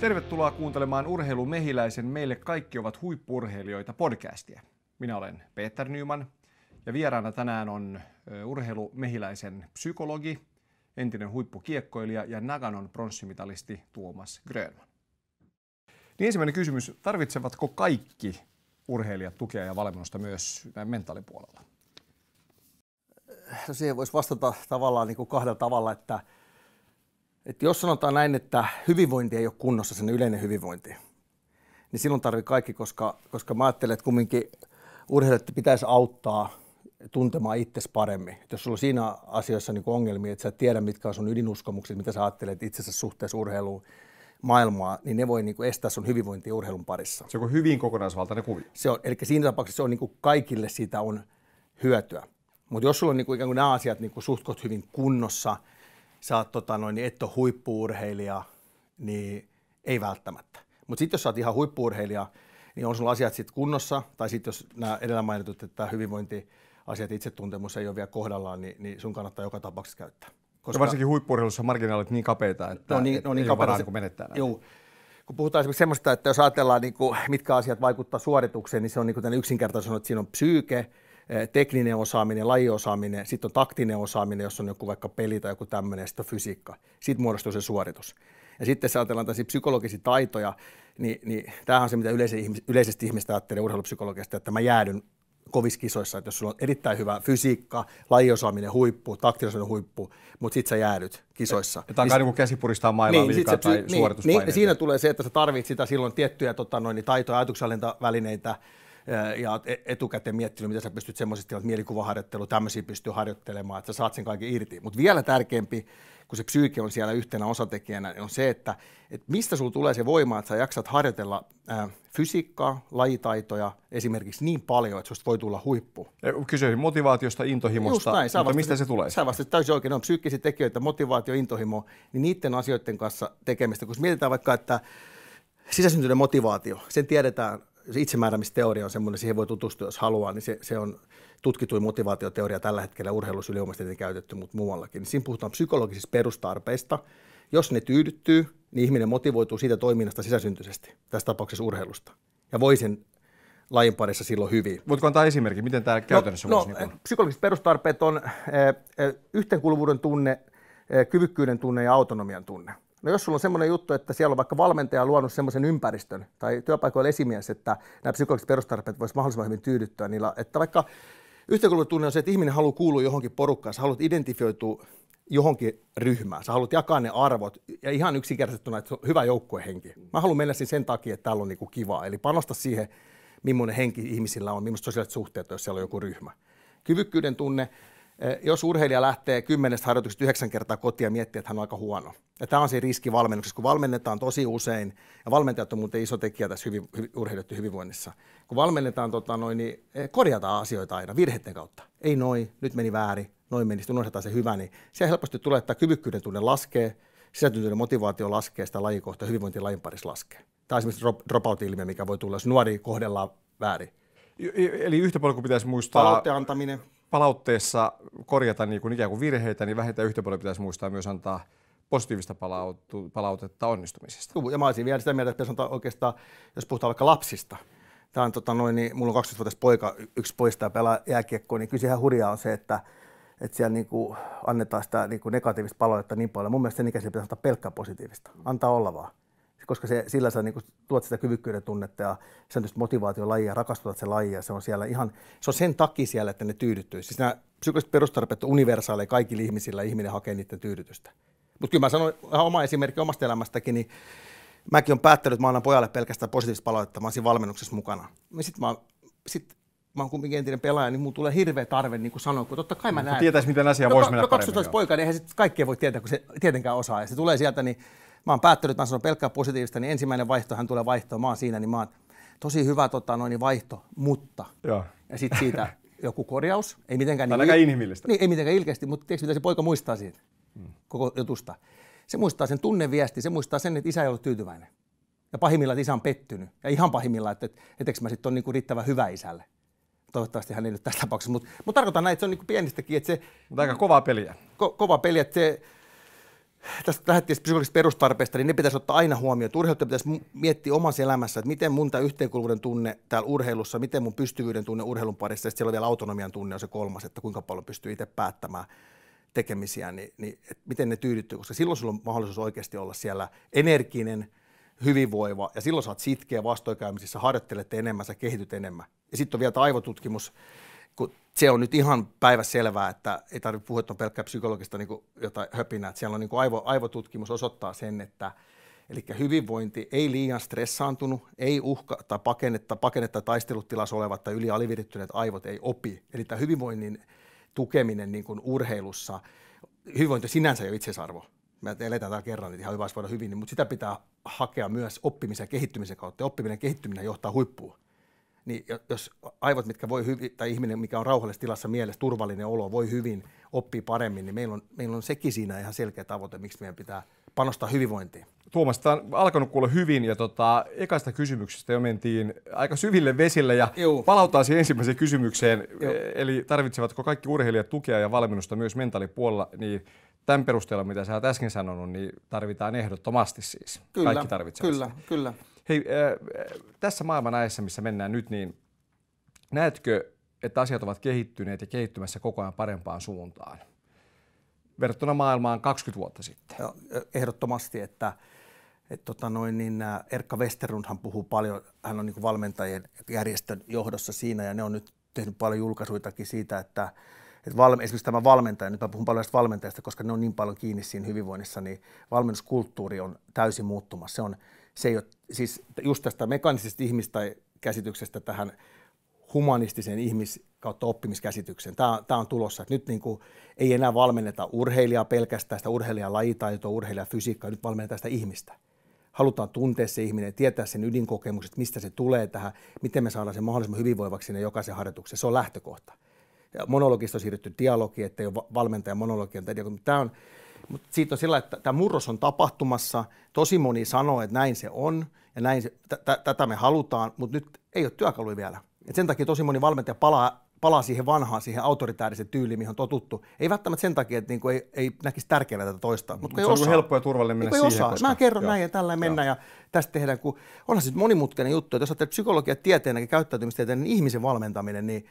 Tervetuloa kuuntelemaan Urheilu Mehiläisen Meille kaikki ovat huippurheilijoita podcastia. Minä olen Peter Nyman ja vieraana tänään on Urheilu Mehiläisen psykologi, entinen huippukiekkoilija ja Naganon pronssimitalisti Tuomas Grönman. Niin ensimmäinen kysymys, tarvitsevatko kaikki urheilijat tukea ja valmennusta myös mentaalipuolella? Äh, no siihen voisi vastata tavallaan niin kuin kahdella tavalla, että – et jos sanotaan näin, että hyvinvointi ei ole kunnossa, sen yleinen hyvinvointi, niin silloin tarvii kaikki, koska, koska mä ajattelen, että kumminkin urheilijat pitäisi auttaa tuntemaan itsesi paremmin. Et jos sulla on siinä asioissa niin ongelmia, että sä et tiedä, mitkä on sun ydinuskomukset, mitä sä ajattelet itsensä suhteessa urheiluun, maailmaa, niin ne voi niin kuin estää sun hyvinvointia urheilun parissa. Se on hyvin kokonaisvaltainen kuvio. Se on, eli siinä tapauksessa se on niin kuin kaikille siitä on hyötyä. Mutta jos sulla on niin kuin ikään kuin nämä asiat niin kuin suht hyvin kunnossa, sä oot, tota, noin, niin et ole huippuurheilija, niin ei välttämättä. Mutta sitten jos sä oot ihan huippuurheilija, niin on sulla asiat sitten kunnossa, tai sitten jos nämä edellä mainitut, että hyvinvointi, asiat itsetuntemus ei ole vielä kohdallaan, niin, niin sun kannattaa joka tapauksessa käyttää. Koska... Ja varsinkin huippurheilussa marginaalit niin kapeita, että no niin, et no niin ei kapeita, varaa, niinku se... niin menettää Joo. Kun puhutaan esimerkiksi sellaista, että jos ajatellaan, niin kuin, mitkä asiat vaikuttaa suoritukseen, niin se on niin kuin yksinkertaisesti sanottu, että siinä on psyyke, tekninen osaaminen, lajiosaaminen, sitten on taktinen osaaminen, jos on joku vaikka peli tai joku tämmöinen, sitten on fysiikka. Sitten muodostuu se suoritus. Ja sitten se ajatellaan tämmöisiä psykologisia taitoja, niin, niin tämähän on se, mitä yleisesti ihmistä ajattelee urheilupsykologiasta, että mä jäädyn kovissa kisoissa, että jos sulla on erittäin hyvä fysiikka, lajiosaaminen huippu, taktiosaaminen huippu, mutta sit sä jäädyt kisoissa. Tämä on niin, niinku niin mailaa niin, liikaa tai niin, niin, niin, siinä tulee se, että sä tarvit sitä silloin tiettyjä tota, noin, taitoja, välineitä ja e-, etukäteen miettinyt, mitä sä pystyt semmoisesti, että mielikuvaharjoittelu, tämmöisiä pystyy harjoittelemaan, että sä saat sen kaiken irti. Mutta vielä tärkeämpi, kun se psyyke on siellä yhtenä osatekijänä, niin on se, että, että mistä sulla tulee se voima, että sä jaksat harjoitella ää, fysiikkaa, lajitaitoja esimerkiksi niin paljon, että susta voi tulla huippu. Ja kysyisin motivaatiosta, intohimosta, Just näin, sä mutta mistä se tulee? Sä vastasit täysin oikein, ne on psyykkisiä tekijöitä, motivaatio, intohimo, niin niiden asioiden kanssa tekemistä. Kun mietitään vaikka, että sisäsyntyinen motivaatio, sen tiedetään se itsemääräämisteoria on semmoinen, siihen voi tutustua, jos haluaa, niin se, se on tutkituin motivaatioteoria tällä hetkellä urheilussa käytetty, mutta muuallakin. siinä puhutaan psykologisista perustarpeista. Jos ne tyydyttyy, niin ihminen motivoituu siitä toiminnasta sisäsyntyisesti, tässä tapauksessa urheilusta, ja voi sen lajin parissa silloin hyvin. Voitko antaa esimerkki, miten tämä no, käytännössä no, voisi... No, niin psykologiset perustarpeet on e, yhteenkuuluvuuden tunne, e, kyvykkyyden tunne ja autonomian tunne. No jos sulla on semmoinen juttu, että siellä on vaikka valmentaja luonut semmoisen ympäristön tai työpaikoilla esimies, että nämä psykologiset perustarpeet voisi mahdollisimman hyvin tyydyttää niillä, että vaikka yhteenkuulutunne on se, että ihminen haluaa kuulua johonkin porukkaan, sä haluat identifioitua johonkin ryhmään, sä haluat jakaa ne arvot ja ihan yksinkertaisesti että se on hyvä joukkuehenki. Mä haluan mennä siis sen takia, että täällä on niinku kivaa, eli panosta siihen, millainen henki ihmisillä on, millaiset sosiaaliset suhteet, jos siellä on joku ryhmä. Kyvykkyyden tunne, Eh, jos urheilija lähtee kymmenestä harjoituksesta yhdeksän kertaa kotia ja miettii, että hän on aika huono. Ja tämä on se siis riski valmennuksessa, kun valmennetaan tosi usein, ja valmentajat on muuten iso tekijä tässä hyvin, hyvin urheilijoiden hyvinvoinnissa. Kun valmennetaan, tota, noin, niin eh, korjataan asioita aina virheiden kautta. Ei noin, nyt meni väärin, noin meni, sitten unohdetaan se hyvä, niin se helposti tulee, että kyvykkyyden tunne laskee, sisätyntyinen motivaatio laskee, sitä lajikohta hyvinvointi lajin parissa laskee. Tämä on esimerkiksi dropout-ilmiö, mikä voi tulla, jos nuori kohdellaan väärin. Eli yhtä paljon kuin pitäisi muistaa... Palautteen antaminen palautteessa korjata niin kuin ikään kuin virheitä, niin vähintään yhtä paljon pitäisi muistaa myös antaa positiivista palautetta onnistumisesta. Ja mä olisin vielä sitä mieltä, että antaa oikeastaan, jos puhutaan vaikka lapsista, Tämä on, tota, noin, niin, mulla on 20-vuotias poika, yksi poistaa pelaa jääkiekkoa, niin kyllä hurjaa on se, että että siellä niin kuin annetaan sitä niin kuin negatiivista palautetta niin paljon. Mun mielestä sen ikäisille pitäisi antaa pelkkää positiivista. Antaa olla vaan koska se, sillä sä niin kuin, tuot sitä kyvykkyyden tunnetta ja sen motivaatio lajia, rakastutat se lajia. Se on siellä ihan, se on sen takia siellä, että ne tyydyttyy. Siis nämä psykologiset perustarpeet on universaaleja kaikille ihmisillä, ihminen hakee niiden tyydytystä. Mutta kyllä mä sanon ihan oma esimerkki omasta elämästäkin, niin mäkin olen päättänyt, että mä annan pojalle pelkästään positiivista palautetta, mä siinä valmennuksessa mukana. Niin Sitten mä, sit mä oon kumminkin entinen pelaaja, niin mulla tulee hirveä tarve niin kuin sanoa, kun totta kai mä no, näen. Tietäis, miten asia no, voisi no, no paremmin. no, 12 poika, niin eihän sit kaikkea voi tietää, kun se tietenkään osaa. Ja se tulee sieltä, niin mä oon päättänyt, että mä sanon pelkkää positiivista, niin ensimmäinen vaihto, hän tulee vaihtoon, mä oon siinä, niin mä oon tosi hyvä tota, noin, niin vaihto, mutta. Joo. Ja sitten siitä joku korjaus. Ei mitenkään, niin, il... inhimillistä. Niin, ei mitenkään ilkeästi, mutta tiedätkö, mitä se poika muistaa siitä mm. koko jutusta? Se muistaa sen tunneviesti, se muistaa sen, että isä ei ollut tyytyväinen. Ja pahimmillaan, että isä on pettynyt. Ja ihan pahimmillaan, että, että etteikö mä sitten on niinku riittävän hyvä isälle. Toivottavasti hän ei nyt tässä tapauksessa, mutta, mutta tarkoitan näin, että se on niinku pienistäkin. Että se, mutta aika kovaa peliä. Ko, kovaa peliä, että se, tästä lähdettiin psykologisista perustarpeista, niin ne pitäisi ottaa aina huomioon. Urheilta pitäisi miettiä omassa elämässä, että miten mun tämä yhteenkuuluvuuden tunne täällä urheilussa, miten mun pystyvyyden tunne urheilun parissa, ja siellä on vielä autonomian tunne on se kolmas, että kuinka paljon pystyy itse päättämään tekemisiä, niin, niin että miten ne tyydyttyy, koska silloin sulla on mahdollisuus oikeasti olla siellä energinen, hyvinvoiva, ja silloin saat sitkeä vastoinkäymisissä, harjoittelet enemmän, sä kehityt enemmän. Ja sitten on vielä tämä aivotutkimus, kun se on nyt ihan päiväselvää, että ei tarvitse puhua, että on pelkkää psykologista niin jotain höpinää. Että siellä on niin kuin aivo, aivotutkimus osoittaa sen, että eli hyvinvointi ei liian stressaantunut, ei uhka tai pakennetta, pakennetta taistelutilassa olevat tai yli alivirittyneet aivot ei opi. Eli tämä hyvinvoinnin tukeminen niin kuin urheilussa, hyvinvointi sinänsä ei ole itseisarvo. Me eletään täällä kerran, niin ihan hyvä voida hyvin, niin, mutta sitä pitää hakea myös oppimisen ja kehittymisen kautta. oppiminen ja kehittyminen johtaa huippuun niin jos aivot, mitkä voi hyvin, tai ihminen, mikä on rauhallisessa tilassa mielessä, turvallinen olo, voi hyvin, oppii paremmin, niin meillä on, meillä on sekin siinä ihan selkeä tavoite, miksi meidän pitää panostaa hyvinvointiin. Tuomas, tämä on alkanut kuulla hyvin ja tota, ekasta kysymyksestä jo mentiin aika syville vesille ja Juu. palautaan siihen ensimmäiseen kysymykseen. Juu. E, eli tarvitsevatko kaikki urheilijat tukea ja valmennusta myös mentaalipuolella, niin tämän perusteella, mitä sä oot äsken sanonut, niin tarvitaan ehdottomasti siis. Kyllä, kaikki tarvitsevat. Kyllä, sitä. kyllä. Hei, äh, tässä maailman ajassa, missä mennään nyt, niin näetkö, että asiat ovat kehittyneet ja kehittymässä koko ajan parempaan suuntaan? Verrattuna maailmaan 20 vuotta sitten. E, ehdottomasti, että et tota noin, niin Erkka Westerlundhan puhuu paljon, hän on niin valmentajien järjestön johdossa siinä ja ne on nyt tehnyt paljon julkaisuitakin siitä, että et valme, esimerkiksi tämä valmentaja, nyt mä puhun paljon valmentajista, koska ne on niin paljon kiinni siinä hyvinvoinnissa, niin valmennuskulttuuri on täysin muuttumassa. Se on, se ei ole, siis just tästä mekaanisesta ihmistä käsityksestä tähän humanistisen ihmis- kautta oppimiskäsityksen. Tämä, tämä on tulossa, että nyt niin kuin ei enää valmenneta urheilijaa pelkästään, sitä urheilijan fysiikkaa, nyt valmennetaan sitä ihmistä. Halutaan tuntea se ihminen, tietää sen ydinkokemukset, mistä se tulee tähän, miten me saadaan sen mahdollisimman hyvinvoivaksi sinne jokaisen harjoitukseen. Se on lähtökohta. Monologista on siirrytty dialogiin, ettei ole valmentajan monologian. Tämä on, mutta siitä on sillä, että tämä murros on tapahtumassa. Tosi moni sanoo, että näin se on ja näin se, tätä me halutaan, mutta nyt ei ole työkaluja vielä. Et sen takia tosi moni valmentaja palaa, palaa siihen vanhaan, siihen autoritääriseen tyyliin, mihin on totuttu. Ei välttämättä sen takia, että niinku ei, ei näkisi tärkeänä tätä toista. Mutta se on niinku helppo ja turvallinen mennä siihen. Osaa. Koska... Mä kerron Joo. näin ja tällä mennä ja tästä tehdään. Kun onhan se monimutkainen juttu, että jos ajattelet psykologia tieteenä ja käyttäytymistieteen, niin ihmisen valmentaminen, niin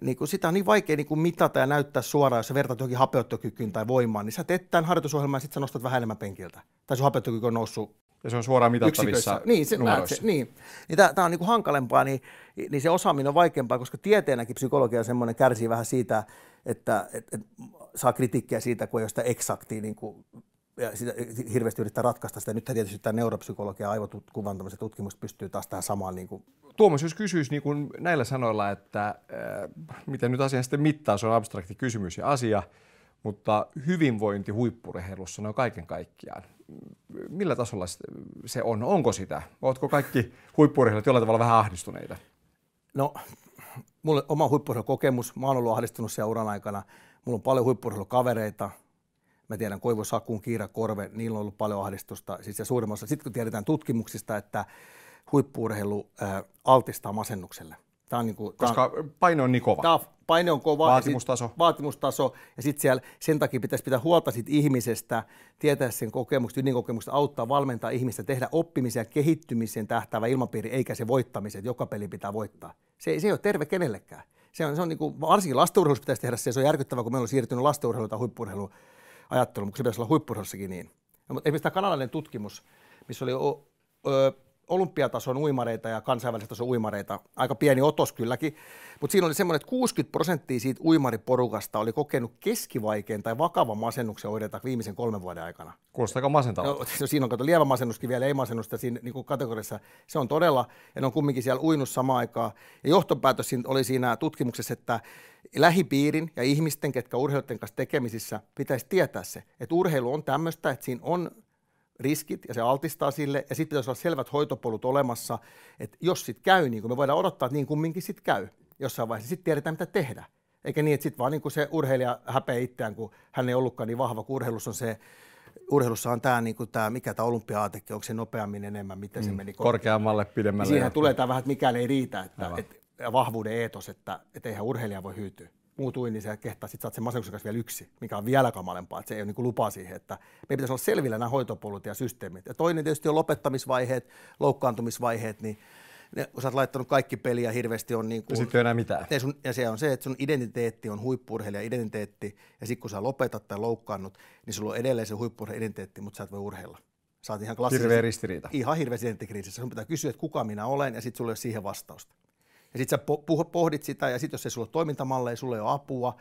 niin kun sitä on niin vaikea niin kun mitata ja näyttää suoraan, jos sä vertaat johonkin hapeuttokykyyn tai voimaan, niin sä teet tämän harjoitusohjelman ja sitten sä nostat vähän enemmän penkiltä. Tai sun hapeuttokyky on noussut ja se on suoraan mitattavissa niin, se, numeroissa. Se, niin, niin tämä on niin hankalempaa, niin, niin se osaaminen on vaikeampaa, koska tieteenäkin psykologia semmoinen kärsii vähän siitä, että et, et, saa kritiikkiä siitä, kun ei ole sitä eksaktia niin kuin ja sitä hirveästi yrittää ratkaista sitä. Nyt tietysti tämä neuropsykologia ja aivokuvan tutkimus pystyy taas tähän samaan. Niin kuin. Tuomas, jos kysyisi niin kuin näillä sanoilla, että äh, miten nyt asian sitten mittaa, se on abstrakti kysymys ja asia, mutta hyvinvointi huippurheilussa on kaiken kaikkiaan. Millä tasolla se on? Onko sitä? Oletko kaikki huippurehelut jollain tavalla vähän ahdistuneita? No, mulla on oma huippurehelukokemus, Mä oon ollut ahdistunut siellä uran aikana. Mulla on paljon huippurheilukavereita, Mä tiedän Koivosakun, Kiira Korve, niillä on ollut paljon ahdistusta. Siis ja sitten kun tiedetään tutkimuksista, että huippuurheilu äh, altistaa masennukselle. Tää on kuin, niinku- Koska tää on, paine on niin kova. Tää paine on kova. Vaatimustaso. Ja sit, vaatimustaso. Ja sitten siellä sen takia pitäisi pitää huolta siitä ihmisestä, tietää sen kokemukset, ydinkokemukset, auttaa, valmentaa ihmistä, tehdä oppimisen ja kehittymisen tähtäävä ilmapiiri, eikä se voittamisen, että joka peli pitää voittaa. Se, se ei ole terve kenellekään. Se on, se on niin kuin, varsinkin lastenurheilussa pitäisi tehdä se, se on järkyttävää, kun meillä on siirtynyt lastenurheilu tai huippurheilu ajattelu, mutta se pitäisi olla huippuurheilussakin niin. No, mutta esimerkiksi tämä kanalainen tutkimus, missä oli o, ö, olympiatason uimareita ja kansainvälisen tason uimareita, aika pieni otos kylläkin, mutta siinä oli semmoinen, että 60 prosenttia siitä uimariporukasta oli kokenut keskivaikean tai vakavan masennuksen oireita viimeisen kolmen vuoden aikana. Kuulostaa aika no, no, siinä on kato, lievä masennuskin vielä, ei masennusta siinä niin kuin kategoriassa. Se on todella, ja ne on kumminkin siellä uinut samaan aikaan. Ja johtopäätös oli siinä tutkimuksessa, että lähipiirin ja ihmisten, ketkä urheilijoiden kanssa tekemisissä, pitäisi tietää se, että urheilu on tämmöistä, että siinä on riskit ja se altistaa sille. Ja sitten pitäisi olla selvät hoitopolut olemassa, että jos sit käy niin kuin me voidaan odottaa, että niin kumminkin sit käy jossain vaiheessa, sitten tiedetään mitä tehdä. Eikä niin, että sitten vaan niin kuin se urheilija häpeä itseään, kun hän ei ollutkaan niin vahva kun urheilussa on se, urheilussa on tämä, niin kuin tämä mikä tämä olympiaatekki, onko se nopeammin enemmän, miten se mm, meni korkeammalle, pidemmälle. Siihen tulee tämä vähän, että mikään ei riitä, että, että ja vahvuuden eetos, että, että eihän urheilija voi hyytyä. Muutui, niin se kehtaa, sit saat sen masennuksen kanssa vielä yksi, mikä on vielä kamalempaa, että se ei ole niin lupa siihen, että meidän pitäisi olla selvillä nämä hoitopolut ja systeemit. Ja toinen tietysti on lopettamisvaiheet, loukkaantumisvaiheet, niin ne, kun sä oot laittanut kaikki peliä hirveästi on niin kuin... Ja enää mitään. Ja, sun, ja se on se, että sun identiteetti on huippurheilija identiteetti, ja sitten kun sä lopetat tai loukkaannut, niin sulla on edelleen se huippurheilija identiteetti, mutta sä et voi urheilla. Sä ihan klassisesti... Hirveä ristiriita. Ihan hirveä identiteettikriisissä. Sun pitää kysyä, että kuka minä olen, ja sitten sulla ei ole siihen vastausta. Ja sitten sä pohdit sitä ja sitten jos ei sulla ole toimintamalleja, sulla ei ole apua,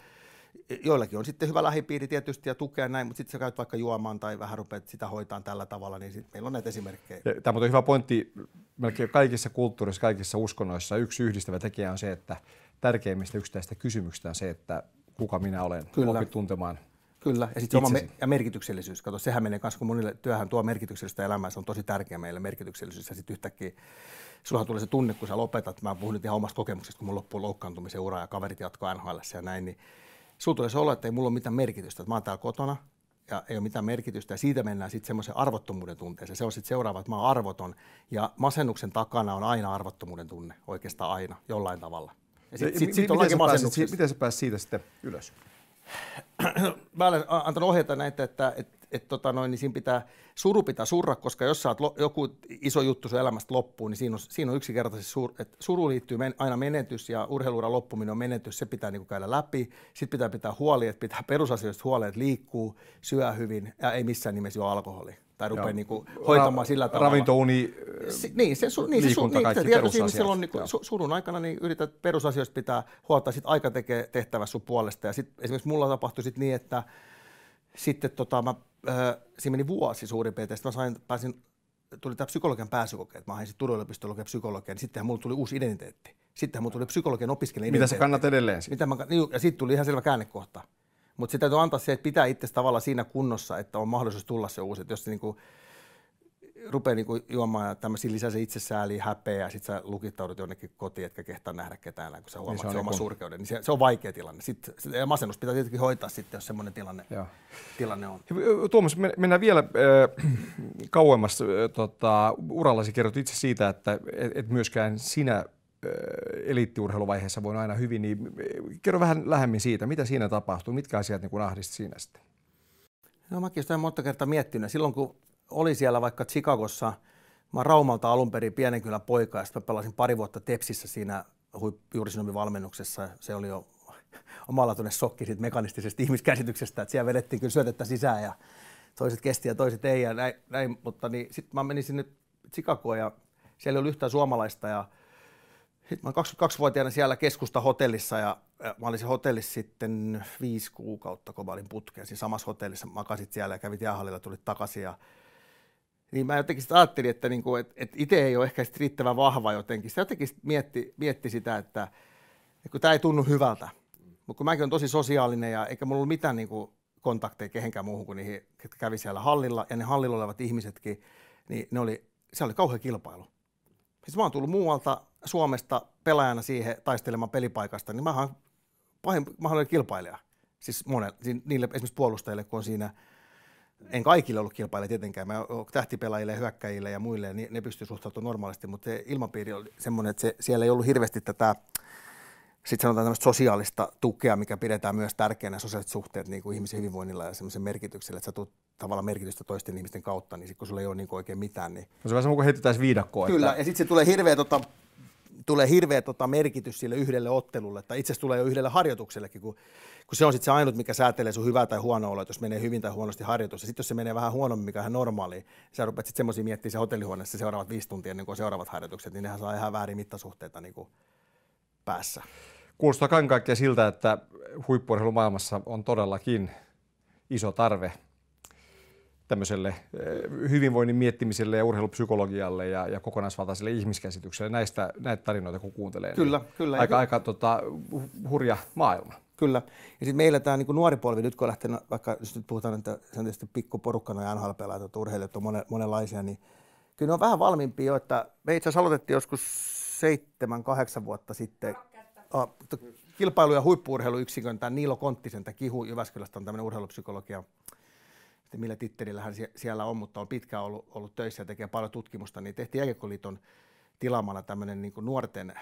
e, joillakin on sitten hyvä lähipiiri tietysti ja tukea näin, mutta sitten sä käyt vaikka juomaan tai vähän rupeat sitä hoitaan tällä tavalla, niin sit meillä on näitä esimerkkejä. Tämä on hyvä pointti. Melkein kaikissa kulttuureissa, kaikissa uskonnoissa yksi yhdistävä tekijä on se, että tärkeimmistä yksittäisistä kysymyksistä on se, että kuka minä olen, Kyllä. opit tuntemaan Kyllä, ja sitten oma me- ja merkityksellisyys. Kato, sehän menee kanssa, kun monille työhän tuo merkityksellistä elämää, se on tosi tärkeä meille merkityksellisyys, ja sitten yhtäkkiä sulla tulee se tunne, kun sä lopetat, mä puhun nyt ihan omasta kokemuksesta, kun mulla loppuu loukkaantumisen ura ja kaverit jatkoa NHL ja näin, niin sulla tulee se olla, että ei mulla ole mitään merkitystä, että mä oon täällä kotona, ja ei ole mitään merkitystä. Ja siitä mennään sitten semmoisen arvottomuuden tunteeseen. Se on sitten seuraava, että mä oon arvoton. Ja masennuksen takana on aina arvottomuuden tunne, oikeastaan aina, jollain tavalla. Ja sit, no, sit, sit, sit miten, sä pääsit, miten sä pääsit siitä sitten ylös? mä olen antanut ohjeita näitä, että, että et, tota noin, niin siinä pitää, suru pitää surra, koska jos saat joku iso juttu sun elämästä loppuun, niin siinä on, siinä on yksinkertaisesti suru, että suru liittyy men, aina menetys ja urheiluura loppuminen on menetys, se pitää niinku käydä läpi. Sitten pitää pitää huoli, että pitää perusasioista huoli, että liikkuu, syö hyvin ja ei missään nimessä juo alkoholia tai rupeaa niinku hoitamaan sillä tavalla. Ravintouni, eh, si- niin, se, su- niin, liikunta, se, su- niin, tietysti ihmisellä on niin kuin, su- surun aikana niin yrität perusasioista pitää huolta, sitten aika tekee tehtävä sun puolesta. Ja sit, esimerkiksi mulla tapahtui sit niin, että sitten tota, mä, äh, siinä meni vuosi suurin piirtein, sitten mä sain, pääsin, tuli tämä psykologian pääsykoke, että mä hain sitten Turun lukea psykologian, niin sittenhän mulla tuli uusi identiteetti. Sittenhän mulla tuli psykologian opiskelija. Mitä sä kannat edelleen? Mitä mä, niin ja sitten tuli ihan selvä käännekohta. Mutta sitä täytyy antaa se, että pitää itse tavallaan siinä kunnossa, että on mahdollisuus tulla se uusi. Et jos se niinku, rupeaa niinku juomaan ja tämmöisiä lisää se itsesääliä, häpeä ja sitten sä lukittaudut jonnekin kotiin, etkä kehtaa nähdä ketään enää, kun sä huomaat niin se on sen oma niinku- surkeuden. Niin se, se, on vaikea tilanne. Sitten, ja masennus pitää tietenkin hoitaa sitten, jos semmoinen tilanne, tilanne on. Tuomas, mennään vielä äh, kauemmas. Äh, tota, urallasi kerrot itse siitä, että et, et myöskään sinä eliittiurheiluvaiheessa voin aina hyvin, niin kerro vähän lähemmin siitä, mitä siinä tapahtuu, mitkä asiat niin ahdisti siinä sitten? No mäkin sitä monta kertaa miettinyt. Silloin kun oli siellä vaikka Chicagossa, mä Raumalta alun perin pienen kyllä poika ja sitten pelasin pari vuotta Tepsissä siinä juuri valmennuksessa. Se oli jo omalla tuonne sokki siitä mekanistisesta ihmiskäsityksestä, että siellä vedettiin kyllä syötettä sisään ja toiset kesti ja toiset ei ja näin, näin mutta niin sitten mä menin sinne Chicagoon ja siellä ei ollut yhtään suomalaista ja sitten mä olin 22-vuotiaana siellä keskusta hotellissa ja, mä olin se hotellissa sitten viisi kuukautta, kun mä olin putkeen. Siinä samassa hotellissa makasit siellä ja kävit jäähallilla, tulit takaisin ja niin mä jotenkin sitä ajattelin, että niinku, et, et itse ei ole ehkä riittävän vahva jotenkin. Sitä jotenkin sit mietti, mietti sitä, että, että kun tämä ei tunnu hyvältä. Mutta kun mäkin olen tosi sosiaalinen ja eikä mulla ollut mitään niinku kontakteja kehenkään muuhun kuin niihin, jotka kävi siellä hallilla. Ja ne hallilla olevat ihmisetkin, niin ne oli, se oli kauhea kilpailu. Siis mä oon tullut muualta Suomesta pelaajana siihen taistelemaan pelipaikasta, niin mä oon pahin, mä kilpailija. Siis monelle, niille esimerkiksi puolustajille, kun on siinä, en kaikille ollut kilpailija tietenkään, mä tähtipelaajille, hyökkäjille ja muille, niin ne pystyy suhtautumaan normaalisti, mutta se ilmapiiri oli semmoinen, että se, siellä ei ollut hirveästi tätä sitten sanotaan tämmöistä sosiaalista tukea, mikä pidetään myös tärkeänä, sosiaaliset suhteet niin kuin ihmisen hyvinvoinnilla ja semmoisen merkityksellä, että sä tulet tavallaan merkitystä toisten ihmisten kautta, niin sitten kun sulla ei ole niin oikein mitään. Niin... No se vähän sama kuin heitetään viidakkoa. Kyllä, että... ja sitten se tulee hirveä tota, tulee hirveä tota merkitys sille yhdelle ottelulle, tai itse asiassa tulee jo yhdelle harjoituksellekin, kun, kun se on sitten se ainut, mikä säätelee sun hyvää tai huonoa oloa, jos menee hyvin tai huonosti harjoitus. Ja sitten jos se menee vähän huonommin, mikä on normaali, sä rupeat sitten semmoisia miettimään se hotellihuoneessa seuraavat viisi tuntia ennen kuin seuraavat harjoitukset, niin nehän saa ihan väärin mittasuhteita niin kuin päässä kuulostaa kaiken kaikkiaan siltä, että maailmassa on todellakin iso tarve tämmöiselle eh, hyvinvoinnin miettimiselle ja urheilupsykologialle ja, ja kokonaisvaltaiselle ihmiskäsitykselle. Näistä, näitä tarinoita kun kuuntelee, kyllä, niin kyllä, aika, kyllä. aika tota, hurja maailma. Kyllä. Ja sitten meillä tämä niinku nuori polvi, nyt kun on lähtenyt, vaikka jos nyt puhutaan, että se on tietysti pikkuporukkana ja nhl että urheilijat on monenlaisia, niin kyllä ne on vähän valmiimpia jo, että me itse asiassa aloitettiin joskus seitsemän, kahdeksan vuotta sitten kilpailu- ja huippuurheiluyksikön, tämä Niilo Konttisen, tämä Kihu Jyväskylästä on tämmöinen urheilupsykologia, että millä tittelillä hän siellä on, mutta on pitkään ollut, ollut töissä ja tekee paljon tutkimusta, niin tehtiin Jääkiekkoliiton tilaamalla tämmöinen niin nuorten,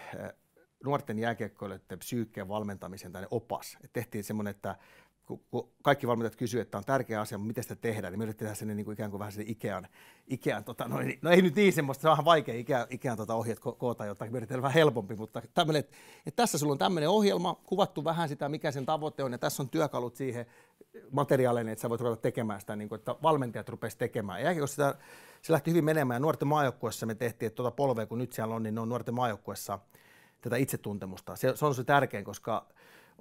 nuorten jääkiekkoilijoiden psyykkien valmentamisen tämmöinen opas. Et tehtiin semmoinen, että kun, kun kaikki valmentajat kysyvät, että on tärkeä asia, mutta miten sitä tehdään, niin me yritetään sinne niin kuin ikään kuin vähän sinne Ikean, Ikean tota, no, no ei nyt niin semmoista, se on vähän vaikea Ikean, Ikean tota ohjeet ko- koota jotain, me yritetään vähän helpompi, mutta tämmönen, että, että tässä sulla on tämmöinen ohjelma, kuvattu vähän sitä, mikä sen tavoite on, ja tässä on työkalut siihen materiaaleihin, että sä voit ruveta tekemään sitä, niin kuin, että valmentajat rupesi tekemään. Ja jos sitä, se lähti hyvin menemään, ja nuorten maajoukkuessa me tehtiin, että tuota polvea kun nyt siellä on, niin ne on nuorten maajoukkuessa tätä itsetuntemusta. Se, se on se tärkein, koska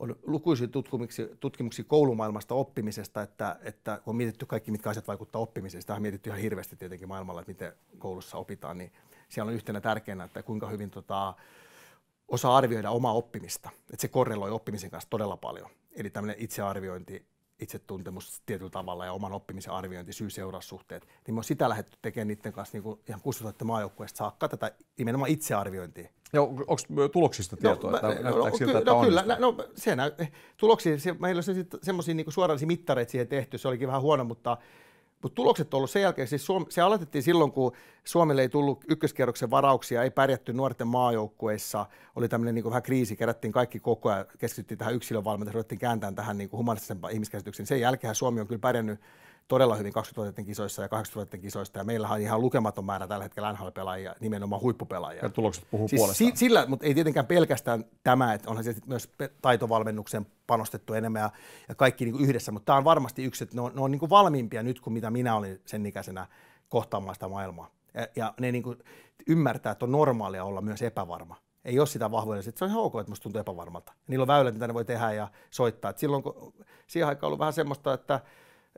on lukuisia tutkimuksia, tutkimuksia koulumaailmasta oppimisesta, että, että kun on mietitty kaikki, mitkä asiat vaikuttaa oppimiseen, sitä on mietitty ihan hirveästi tietenkin maailmalla, että miten koulussa opitaan, niin siellä on yhtenä tärkeänä, että kuinka hyvin tota, osaa arvioida omaa oppimista, että se korreloi oppimisen kanssa todella paljon. Eli tämmöinen itsearviointi, itsetuntemus tietyllä tavalla ja oman oppimisen arviointi, syy-seuraussuhteet, niin me on sitä lähdetty tekemään niiden kanssa niin kuin ihan 16 maajoukkueesta saakka tätä nimenomaan itsearviointia. Ja onko tuloksista no, tietoa? No, että mä, no, siltä, että no kyllä, no, se nä- tuloksia, se, meillä on semmoisia niin suorallisia mittareita siihen tehty, se olikin vähän huono, mutta, mutta tulokset on ollut sen jälkeen, siis Suom- se aloitettiin silloin, kun Suomelle ei tullut ykköskierroksen varauksia, ei pärjätty nuorten maajoukkueissa, oli tämmöinen niin vähän kriisi, kerättiin kaikki koko ajan, keskityttiin tähän yksilön ruvettiin kääntämään tähän niin humanistisempaan ihmiskäsitykseen. Sen jälkeen Suomi on kyllä pärjännyt todella hyvin 20 kisoissa ja 80 kisoissa, ja meillähän on ihan lukematon määrä tällä hetkellä NHL-pelaajia, nimenomaan huippupelaajia. Ja tulokset puhuu siis puolestaan. Sillä, mutta ei tietenkään pelkästään tämä, että onhan se myös taitovalmennuksen panostettu enemmän ja, ja kaikki niin kuin yhdessä, mutta tämä on varmasti yksi, että ne on, ne on niin kuin valmiimpia nyt kuin mitä minä olin sen ikäisenä kohtaamaan sitä maailmaa. Ja, ja ne niin kuin ymmärtää, että on normaalia olla myös epävarma ei ole sitä vahvoja, se on ihan ok, että musta tuntuu epävarmalta. Niillä on väylät, mitä ne voi tehdä ja soittaa. Et silloin kun siihen aikaan ollut vähän semmoista, että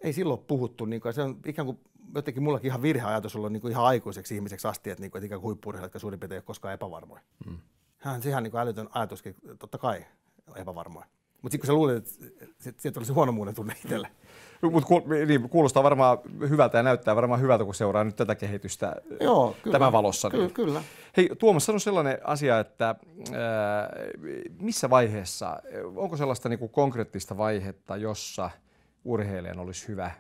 ei silloin puhuttu, niin kuin, se on ikään kuin jotenkin mullakin ihan virheajatus ollut niin kuin ihan aikuiseksi ihmiseksi asti, että, niin kuin, että ikään kuin huippurheilijat, jotka suurin piirtein ei ole koskaan epävarmoja. Mm. Hän ihan niin kuin älytön ajatuskin, totta kai epävarmoja. Mutta sitten kun sä luulet, että sieltä olisi se huono muuden tunne itselle. Mm. Mutta ku, niin, kuulostaa varmaan hyvältä ja näyttää varmaan hyvältä, kun seuraa nyt tätä kehitystä äh, Joo, kyllä, tämän valossa. Niin. Kyllä, niin. kyllä. Hei Tuomas, sano sellainen asia, että äh, missä vaiheessa, onko sellaista niin kuin konkreettista vaihetta, jossa – urheilijan olisi hyvä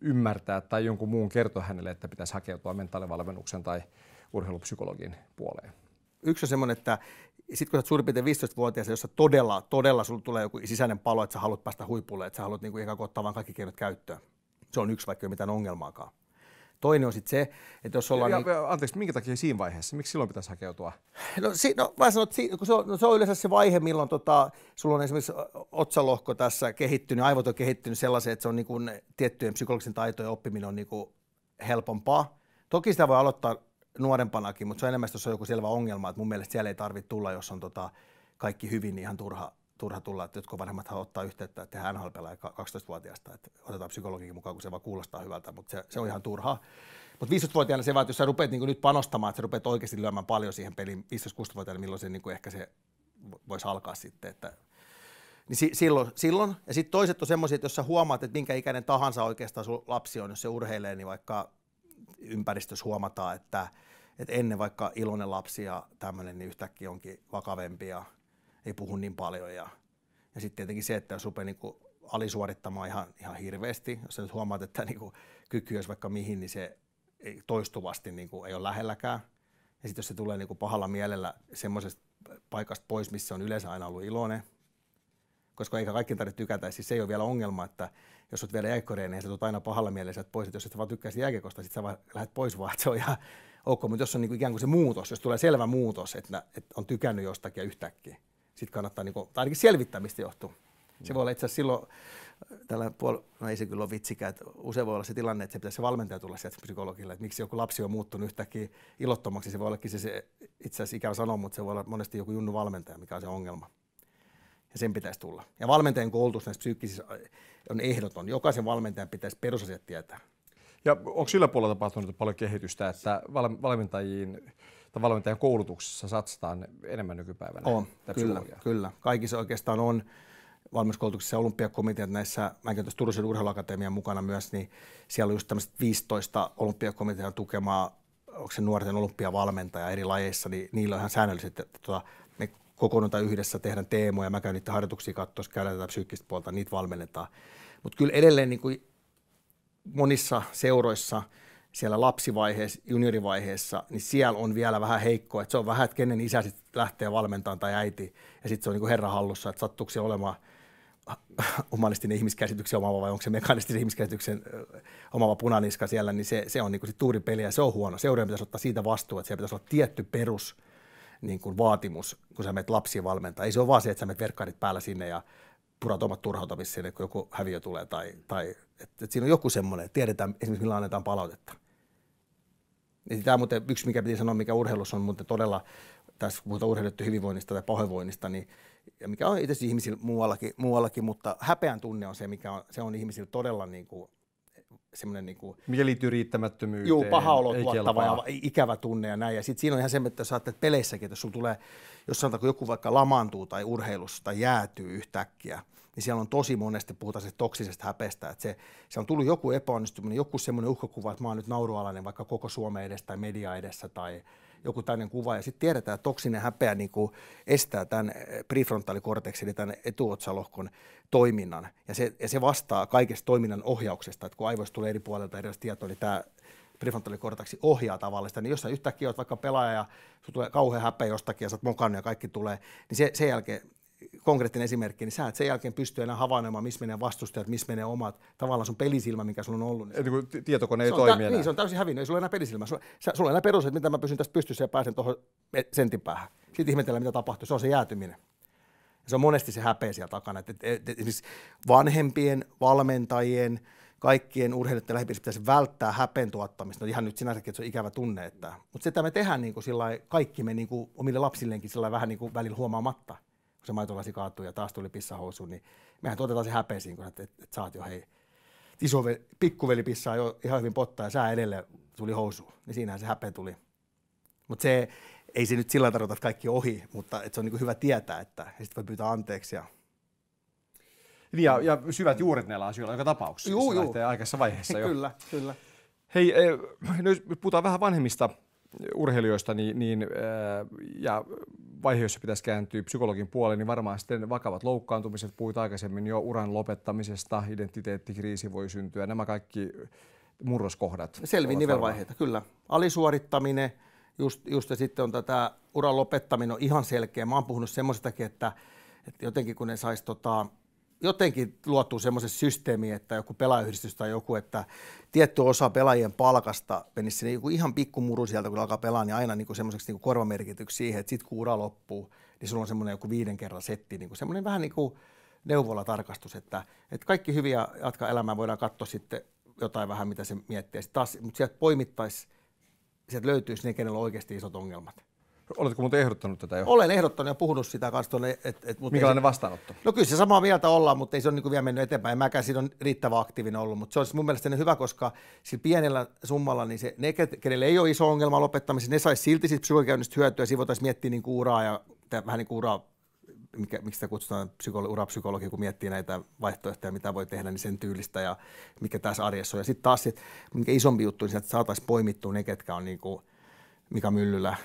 ymmärtää tai jonkun muun kertoa hänelle, että pitäisi hakeutua mentaalivalmennuksen tai urheilupsykologin puoleen. Yksi on semmoinen, että sitten kun sä suurin piirtein 15-vuotias, jossa todella, todella sulla tulee joku sisäinen palo, että sä haluat päästä huipulle, että sä haluat kuin niinku ikään kuin ottaa vaan kaikki keinot käyttöön. Se on yksi, vaikka ei ole mitään ongelmaakaan. Toinen on sitten se, että jos ollaan... Ja, niin... Anteeksi, minkä takia siinä vaiheessa? Miksi silloin pitäisi hakeutua? No, si, no mä sanon, että kun se, on, no, se on yleensä se vaihe, milloin tota, sulla on esimerkiksi otsalohko tässä kehittynyt, aivot on kehittynyt sellaisen, että se on niin kuin, tiettyjen psykologisen taitojen oppiminen on niin kuin, helpompaa. Toki sitä voi aloittaa nuorempanakin, mutta se on enemmän, jos on joku selvä ongelma, että mun mielestä siellä ei tarvitse tulla, jos on tota, kaikki hyvin, niin ihan turha turha tulla, että jotkut vanhemmathan ottaa yhteyttä, että hän nhl 12-vuotiaasta, että otetaan psykologikin mukaan, kun se vaan kuulostaa hyvältä, mutta se, se on ihan turhaa. Mutta 15-vuotiaana se vaan, että jos sä rupeat niin nyt panostamaan, että sä rupeat oikeasti lyömään paljon siihen peliin 15-16-vuotiaana, milloin se niin ehkä se voisi alkaa sitten, että niin si- silloin, silloin. Ja sitten toiset on semmoisia, että jos sä huomaat, että minkä ikäinen tahansa oikeastaan sun lapsi on, jos se urheilee, niin vaikka ympäristössä huomataan, että, että ennen vaikka iloinen lapsi ja tämmöinen, niin yhtäkkiä onkin vakavempi ja ei puhu niin paljon. Ja, ja sitten tietenkin se, että jos rupeaa niin kuin alisuorittamaan ihan, ihan hirveästi, jos sä nyt huomaat, että niin kuin kyky jos vaikka mihin, niin se ei, toistuvasti niin kuin ei ole lähelläkään. Ja sitten jos se tulee niin kuin pahalla mielellä semmoisesta paikasta pois, missä on yleensä aina ollut iloinen, koska eikä kaikki tarvitse tykätä. Siis se ei ole vielä ongelma, että jos olet vielä jääkkoreen, niin sä tulet aina pahalla mielellä pois. että jos et vaan tykkäisi jääkekosta, sitten sä vaan lähdet pois vaan, se on ihan ok. Mutta jos on niin kuin ikään kuin se muutos, jos tulee selvä muutos, että, että on tykännyt jostakin ja yhtäkkiä, sitten kannattaa, niin kuin, tai ainakin selvittää, mistä johtuu. Se voi olla itse asiassa silloin, äh, tällä puol... no ei se kyllä ole vitsikä, että usein voi olla se tilanne, että se pitäisi se valmentaja tulla sieltä psykologille, että miksi joku lapsi on muuttunut yhtäkkiä ilottomaksi, se voi ollakin se, se itse asiassa ikävä sanoa, mutta se voi olla monesti joku junnu valmentaja, mikä on se ongelma. Ja sen pitäisi tulla. Ja valmentajan koulutus näissä psyykkisissä äh, on ehdoton. Jokaisen valmentajan pitäisi perusasiat tietää. Ja onko sillä puolella tapahtunut paljon kehitystä, että valmentajiin valmentajan koulutuksessa satsataan enemmän nykypäivänä. On, kyllä, kyllä. Kaikissa oikeastaan on valmiuskoulutuksessa ja olympiakomiteat näissä, Mä enkä Turusen urheiluakatemian mukana myös, niin siellä on just tämmöiset 15 olympiakomitean tukemaa, onko se nuorten olympiavalmentaja eri lajeissa, niin niillä on ihan säännöllisesti, että tuota, me kokoonnutaan yhdessä, tehdään teemoja, mä käyn niitä harjoituksia katsoa, käydään tätä psyykkistä puolta, niitä valmennetaan. Mutta kyllä edelleen niin kuin monissa seuroissa – siellä lapsivaiheessa, juniorivaiheessa, niin siellä on vielä vähän heikko, Että se on vähän, että kenen isä sitten lähtee valmentamaan tai äiti. Ja sitten se on niin kuin herra hallussa, että sattuuko se olemaan humanistinen ihmiskäsityksen omaava vai onko se mekanistinen ihmiskäsityksen omaava punaniska siellä, niin se, se on niin kuin tuuri peli ja se on huono. Seurojen pitäisi ottaa siitä vastuu, että siellä pitäisi olla tietty perus niin kuin vaatimus, kun sä menet lapsia valmentaa. Ei se ole vaan se, että sä menet verkkarit päällä sinne ja purat omat turhautamissa sinne, kun joku häviö tulee. Tai, tai että et siinä on joku semmoinen, että tiedetään esimerkiksi millä annetaan palautetta. Ja tämä muuten yksi, mikä piti sanoa, mikä urheilussa on mutta todella, tässä puhutaan urheilijoiden hyvinvoinnista tai pahoinvoinnista, niin ja mikä on itse asiassa ihmisillä muuallakin, muuallakin, mutta häpeän tunne on se, mikä on, se on ihmisillä todella niin kuin semmoinen niin kuin... Mielityy riittämättömyyteen. Juu, paha olo tuottava ja ikävä tunne ja näin. Ja sitten siinä on ihan se, että sä ajattelet peleissäkin, että jos sulla tulee, jos kun joku vaikka lamaantuu tai urheilussa tai jäätyy yhtäkkiä, niin siellä on tosi monesti, puhutaan se toksisesta häpestä, että se, se on tullut joku epäonnistuminen, joku semmoinen uhkakuva, että mä oon nyt naurualainen vaikka koko Suomen edessä tai media edessä tai joku tämmöinen kuva, ja sitten tiedetään, että toksinen häpeä niin kuin estää tämän prefrontaalikorteksin, eli tämän etuotsalohkon toiminnan, ja se, ja se vastaa kaikesta toiminnan ohjauksesta, että kun aivoista tulee eri puolelta erilaista tietoa, niin tämä prefrontaalikorteksi ohjaa sitä, niin jos sä yhtäkkiä oot vaikka pelaaja ja sun tulee kauhean häpeä jostakin ja sä oot mokannut ja kaikki tulee, niin se, sen jälkeen konkreettinen esimerkki, niin sä et sen jälkeen pysty enää havainnoimaan, missä menee vastustajat, missä menee omat, tavallaan sun pelisilmä, mikä sulla on ollut. Niin niin tietokone ei toimi enää. Niin, se on täysin hävinnyt, ei sulla enää pelisilmä. Sulla, sä, sulla on enää perus, että mitä mä pysyn tässä pystyssä ja pääsen tuohon sentin päähän. Sitten ihmetellään, mitä tapahtuu, se on se jäätyminen. Ja se on monesti se häpeä siellä takana. Et, et, et, esimerkiksi vanhempien, valmentajien, kaikkien urheilijoiden lähipiirissä pitäisi välttää häpen tuottamista. No ihan nyt sinänsäkin, että se on ikävä tunne. Että. Mutta sitä me tehdään niin kuin sillai, kaikki me niin kuin omille lapsilleenkin sillä vähän niin kuin välillä huomaamatta se maitolasi kaatui ja taas tuli pissahousu, niin mehän tuotetaan se häpeisiin, kun että et, et saat jo hei, isoveli, pikkuveli pissaa jo ihan hyvin pottaa ja sää edelleen tuli housu, niin siinähän se häpeä tuli. Mutta se, ei se nyt sillä tarkoita, että kaikki ohi, mutta että se on niin hyvä tietää, että sitten voi pyytää anteeksi ja niin, ja, ja syvät juuret näillä asioilla joka tapauksessa. Juu, juu. lähtee aikaisessa vaiheessa jo. kyllä, kyllä. Hei, e, nyt puhutaan vähän vanhemmista urheilijoista niin, niin, e, ja vaihe, jossa pitäisi kääntyä psykologin puoleen, niin varmaan sitten vakavat loukkaantumiset, puhuit aikaisemmin jo uran lopettamisesta, identiteettikriisi voi syntyä, nämä kaikki murroskohdat. Selvi nivelvaiheita, varmaan. kyllä. Alisuorittaminen, just, just ja sitten on tätä uran lopettaminen on ihan selkeä. Mä oon puhunut semmoisestakin, että, että jotenkin kun ne saisi tota, jotenkin luotu semmoisen systeemi, että joku pelaajayhdistys tai joku, että tietty osa pelaajien palkasta menisi niin kuin ihan pikkumuru sieltä, kun alkaa pelaa, niin aina niin semmoiseksi niin korvamerkityksi siihen, että sitten kun ura loppuu, niin sulla on semmoinen joku viiden kerran setti, niin kuin semmoinen vähän niin kuin neuvolatarkastus, että, että kaikki hyviä jatka elämää voidaan katsoa sitten jotain vähän, mitä se miettii. Sitten taas, mutta sieltä poimittaisi, sieltä löytyisi ne, kenellä on oikeasti isot ongelmat. Oletko muuten ehdottanut tätä jo? Olen ehdottanut ja puhunut sitä kanssa tuonne. Et, et, mutta Minkälainen se, vastaanotto? No kyllä se samaa mieltä ollaan, mutta ei se ole niinku vielä mennyt eteenpäin. Mäkään siinä on riittävän aktiivinen ollut, mutta se olisi mun mielestä hyvä, koska sillä pienellä summalla niin se, ne, kenelle ei ole iso ongelma lopettamisen, ne saisi silti siitä psykologikäynnistä hyötyä. Siinä voitaisiin miettiä niin uraa ja tää, vähän niin kuin uraa mikä, miksi sitä kutsutaan psykologi, urapsykologi, kun miettii näitä vaihtoehtoja, mitä voi tehdä, niin sen tyylistä ja mikä tässä arjessa on. Ja sitten taas, että mikä isompi juttu, niin sieltä saataisiin poimittua ne, ketkä on niin kuin Mika Myllylä,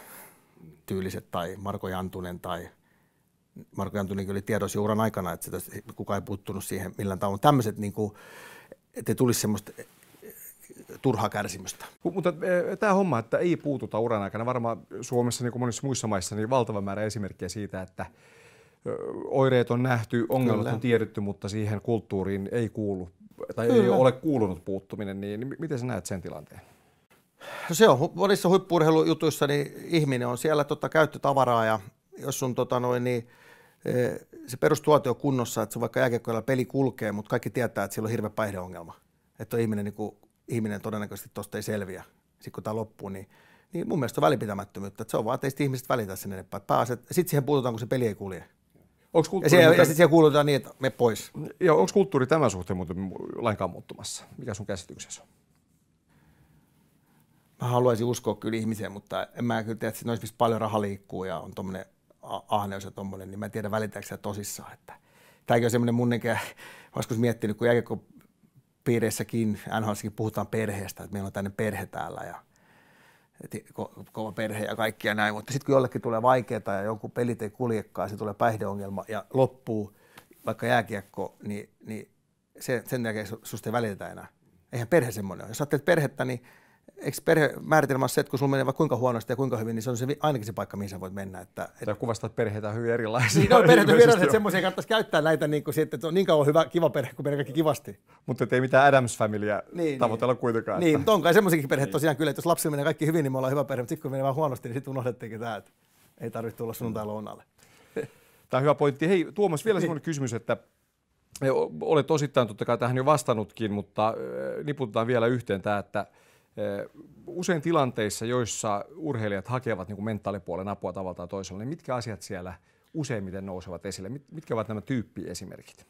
tyyliset tai Marko Jantunen tai Marko Jantunen oli tiedossa juuran aikana, että sitä, kukaan ei puuttunut siihen millään tavalla. Tämmöiset, niin kuin, ettei tulisi semmoista eh, turhaa kärsimystä. Mutta eh, tämä homma, että ei puututa uran aikana, varmaan Suomessa niin kuin monissa muissa maissa, niin valtava määrä esimerkkejä siitä, että eh, oireet on nähty, ongelmat Kyllä. on tiedetty, mutta siihen kulttuuriin ei kuulu tai Kyllä. ei ole kuulunut puuttuminen, niin miten sä näet sen tilanteen? se on monissa huippurheilujutuissa, niin ihminen on siellä tota, käyttötavaraa ja jos on tota, noin, niin, e, se perustuote on kunnossa, että se on vaikka jääkiekkoilla peli kulkee, mutta kaikki tietää, että sillä on hirveä päihdeongelma. Että ihminen, niin kuin, ihminen todennäköisesti tuosta ei selviä. Sitten kun tämä loppuu, niin, niin mun mielestä on välipitämättömyyttä. Että se on vaan, että ei ihmiset välitä sen enempää. Pääset, sitten siihen puututaan, kun se peli ei kulje. Onks ja, siellä, mitä... ja sitten siihen kuulutaan niin, että me pois. Ja onko kulttuuri tämän suhteen muuten lainkaan muuttumassa? Mikä sun käsityksesi on? mä haluaisin uskoa kyllä ihmiseen, mutta en mä kyllä tiedä, että siinä olisi paljon raha liikkuu ja on tuommoinen ahneus ja tuommoinen, niin mä en tiedä välitäänkö sä tosissaan. Että tämäkin on semmoinen mun enkä joskus miettinyt, kun jääkö piireissäkin, NHLssäkin puhutaan perheestä, että meillä on tänne perhe täällä ja ko- kova perhe ja kaikkia näin, mutta sitten kun jollekin tulee vaikeaa ja joku pelit ei kuljekaan, se tulee päihdeongelma ja loppuu vaikka jääkiekko, niin, niin sen, sen jälkeen susta ei välitetä enää. Eihän perhe semmoinen ole. Jos ajattelet perhettä, niin eikö perhemääritelmä se, että kun sulla menee vaikka kuinka huonosti ja kuinka hyvin, niin se on se, ainakin se paikka, mihin sä voit mennä. Että, et... kuvastaa, kuvastat perheitä hyvin erilaisia. Niin, no, perheet hyvin erilaisia, että semmoisia kannattaisi käyttää näitä, niin kuin, että on niin kauan hyvä, kiva perhe, kun menee kaikki kivasti. Mutta ei mitään Adams Familyä niin, niin. tavoitella niin. kuitenkaan. Niin, että... mutta kai semmoisiakin perheet niin. tosiaan kyllä, että jos lapsi menee kaikki hyvin, niin me ollaan hyvä perhe, mutta sitten kun menee vähän huonosti, niin sitten unohdettiinkin tämä, että ei tarvitse tulla sunnuntai lounalle. Tämä on hyvä pointti. Hei Tuomas, vielä niin. semmoinen kysymys, että eh, olet osittain totta kai tähän jo vastannutkin, mutta eh, niputetaan vielä yhteen tämä, että Eh, usein tilanteissa, joissa urheilijat hakevat niin kuin mentaalipuolen apua tavalla tai toisella, niin mitkä asiat siellä useimmiten nousevat esille? Mitkä ovat nämä tyyppiesimerkit?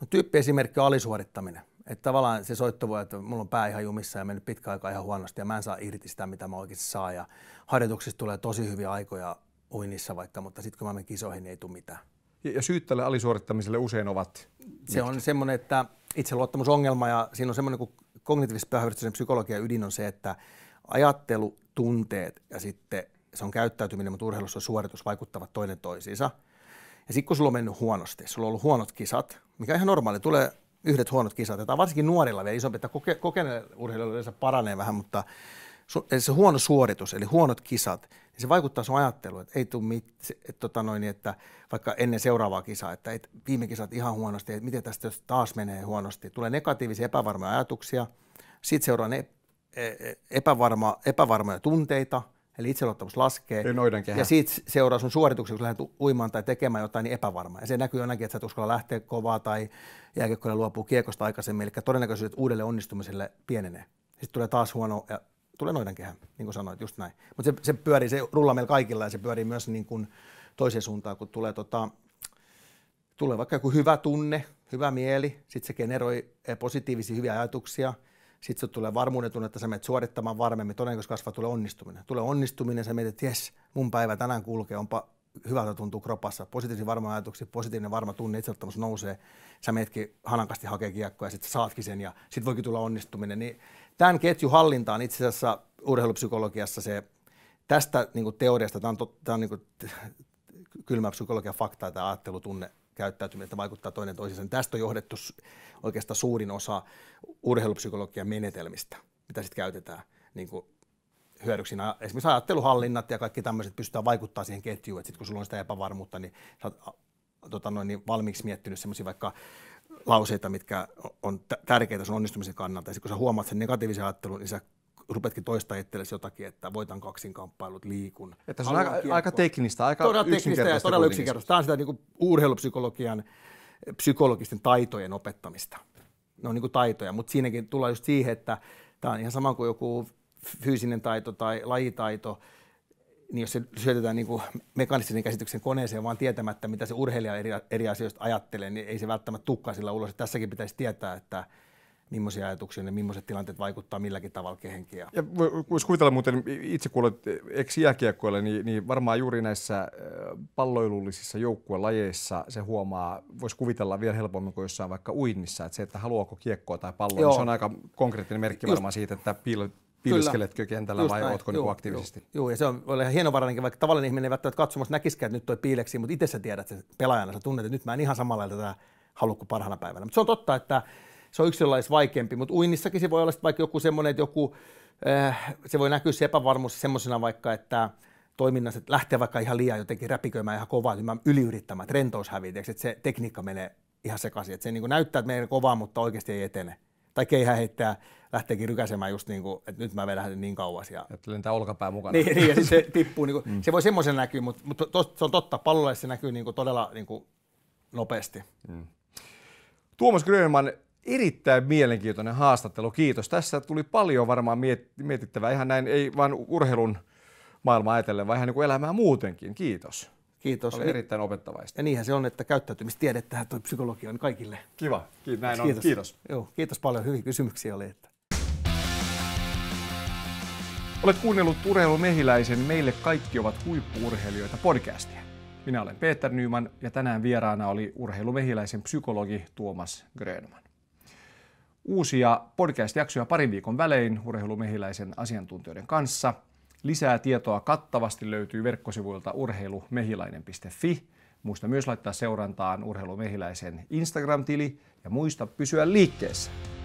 No, tyyppiesimerkki on alisuorittaminen. Että tavallaan se soitto voi, että mulla on pää ihan jumissa ja mennyt pitkä aika ihan huonosti ja mä en saa irti sitä, mitä mä oikeasti saan. Ja harjoituksissa tulee tosi hyviä aikoja uinnissa vaikka, mutta sitten kun mä menen kisoihin, niin ei tule mitään. Ja, ja syyt tälle alisuorittamiselle usein ovat? Se mitkä? on semmoinen, että itseluottamusongelma ja siinä on semmoinen kuin kognitiivisen päiväystyksen psykologian ydin on se, että ajattelu, tunteet ja sitten se on käyttäytyminen, mutta urheilussa on suoritus vaikuttavat toinen toisiinsa. Ja sitten kun sulla on mennyt huonosti, sulla on ollut huonot kisat, mikä on ihan normaali, tulee yhdet huonot kisat, ja tämä on varsinkin nuorilla vielä isompi, että koke- kokeneilla urheilijoilla paranee vähän, mutta eli se huono suoritus, eli huonot kisat, niin se vaikuttaa sun ajatteluun, että ei tule mit, että, tota niin että vaikka ennen seuraavaa kisaa, että et, viime kisat ihan huonosti, että miten tästä taas menee huonosti. Tulee negatiivisia epävarmoja ajatuksia, sitten seuraa ne e, e, epävarma, epävarmoja tunteita, eli itseluottamus laskee. Ja siitä seuraa sun suorituksia, kun lähdet uimaan tai tekemään jotain, niin epävarmaa. Ja se näkyy jonakin, että sä et uskalla lähteä kovaa tai jääkiekkoilla luopuu kiekosta aikaisemmin, eli todennäköisyydet uudelle onnistumiselle pienenee. Sitten tulee taas huono ja tulee noidankehä, niin kuin sanoit, just näin. Mutta se, se pyörii, se rulla meillä kaikilla ja se pyörii myös niin kuin toiseen suuntaan, kun tulee, tota, tulee vaikka joku hyvä tunne, hyvä mieli, sitten se generoi eh, positiivisia hyviä ajatuksia, sitten se tulee varmuuden tunne, että sä menet suorittamaan varmemmin, todennäköisesti kasvaa, tulee onnistuminen. Tulee onnistuminen, sä mietit, että jes, mun päivä tänään kulkee, onpa hyvältä tuntuu kropassa, positiivisia varma ajatuksia, positiivinen varma tunne, itseluottamus nousee, sä menetkin hanakasti hakee kiekkoa ja sitten saatkin sen ja sitten voikin tulla onnistuminen, niin tämän ketjun hallinta on itse asiassa urheilupsykologiassa se, tästä niin kuin teoriasta, tämä on, to, tämä on niin kuin, kylmä psykologian fakta, tämä ajattelutunne käyttäytyminen, että vaikuttaa toinen toiseensa. Niin tästä on johdettu oikeastaan suurin osa urheilupsykologian menetelmistä, mitä sitten käytetään niin kuin hyödyksi. Esimerkiksi ajatteluhallinnat ja kaikki tämmöiset pystytään vaikuttamaan siihen ketjuun, että sitten kun sulla on sitä epävarmuutta, niin sä oot tota noin, niin valmiiksi miettinyt semmoisia vaikka lauseita, mitkä on tärkeitä sun onnistumisen kannalta. Ja sit, kun sä huomaat sen negatiivisen ajattelun, niin sä rupetkin toistaa itsellesi jotakin, että voitan kaksinkamppailut, liikun. Että se on aika, aika teknistä, aika todella teknistä ja todella yksinkertaista. Tämä on sitä niin urheilupsykologian, psykologisten taitojen opettamista. Ne on niin kuin taitoja, mutta siinäkin tulee just siihen, että tämä on ihan sama kuin joku fyysinen taito tai lajitaito – niin jos se syötetään niin kuin mekanistisen käsityksen koneeseen vaan tietämättä, mitä se urheilija eri, eri asioista ajattelee, niin ei se välttämättä tukkaa sillä ulos. Tässäkin pitäisi tietää, että millaisia ajatuksia ja millaiset tilanteet vaikuttaa milläkin tavalla kehenkin. Ja voisi kuvitella muuten, itse kuulet ex-jääkiekkoille, niin, niin, varmaan juuri näissä äh, palloilullisissa joukkuelajeissa se huomaa, voisi kuvitella vielä helpommin kuin jossain vaikka uinnissa, että se, että haluaako kiekkoa tai palloa, niin se on aika konkreettinen merkki varmaan siitä, että piil- piiliskeletkö kentällä Just vai näin. ootko niin aktiivisesti? Joo, ja se on, ihan hienovarainenkin, vaikka tavallinen ihminen ei välttämättä katsomassa näkisikään, että nyt toi piileksi, mutta itse sä tiedät sen pelaajana, sä tunnet, että nyt mä en ihan samalla tätä halua kuin parhaana päivänä. Mutta se on totta, että se on yksilöllisesti vaikeampi, mutta uinnissakin se voi olla vaikka joku semmoinen, että joku, äh, se voi näkyä se epävarmuus semmoisena vaikka, että toiminnassa, että lähtee vaikka ihan liian jotenkin räpiköimään ihan kovaa, niin mä yliyrittämään, että rentous häviä, että se tekniikka menee ihan sekaisin, että se niin näyttää, että menee kovaa, mutta oikeasti ei etene tai keihä heittää, lähteekin rykäsemään just niin kuin, että nyt mä vedän niin kauas. Ja... Että lentää olkapää mukana. Niin, niin ja sitten se tippuu. Niin kuin, mm. Se voi semmoisen näkyä, mutta, mutta to, se on totta. Pallolle se näkyy niin kuin todella niin kuin nopeasti. Mm. Tuomas Grönman, erittäin mielenkiintoinen haastattelu. Kiitos. Tässä tuli paljon varmaan mietittävää. Ihan näin, ei vain urheilun maailmaa ajatellen, vaan ihan niin kuin elämää muutenkin. Kiitos. Kiitos. Oli erittäin opettavaista. Ja niinhän se on, että käyttäytymistiedettä tuo psykologia on kaikille. Kiva, kiitos. näin on. Kiitos. Kiitos. Joo, kiitos paljon, hyviä kysymyksiä oli. Että. Olet kuunnellut Urheilu Mehiläisen Meille kaikki ovat huippuurheilijoita podcastia. Minä olen Peter Nyman ja tänään vieraana oli Urheilu Mehiläisen psykologi Tuomas Grönman. Uusia podcast-jaksoja parin viikon välein Urheilu Mehiläisen asiantuntijoiden kanssa – Lisää tietoa kattavasti löytyy verkkosivuilta urheilumehilainen.fi. Muista myös laittaa seurantaan urheilumehiläisen Instagram-tili ja muista pysyä liikkeessä.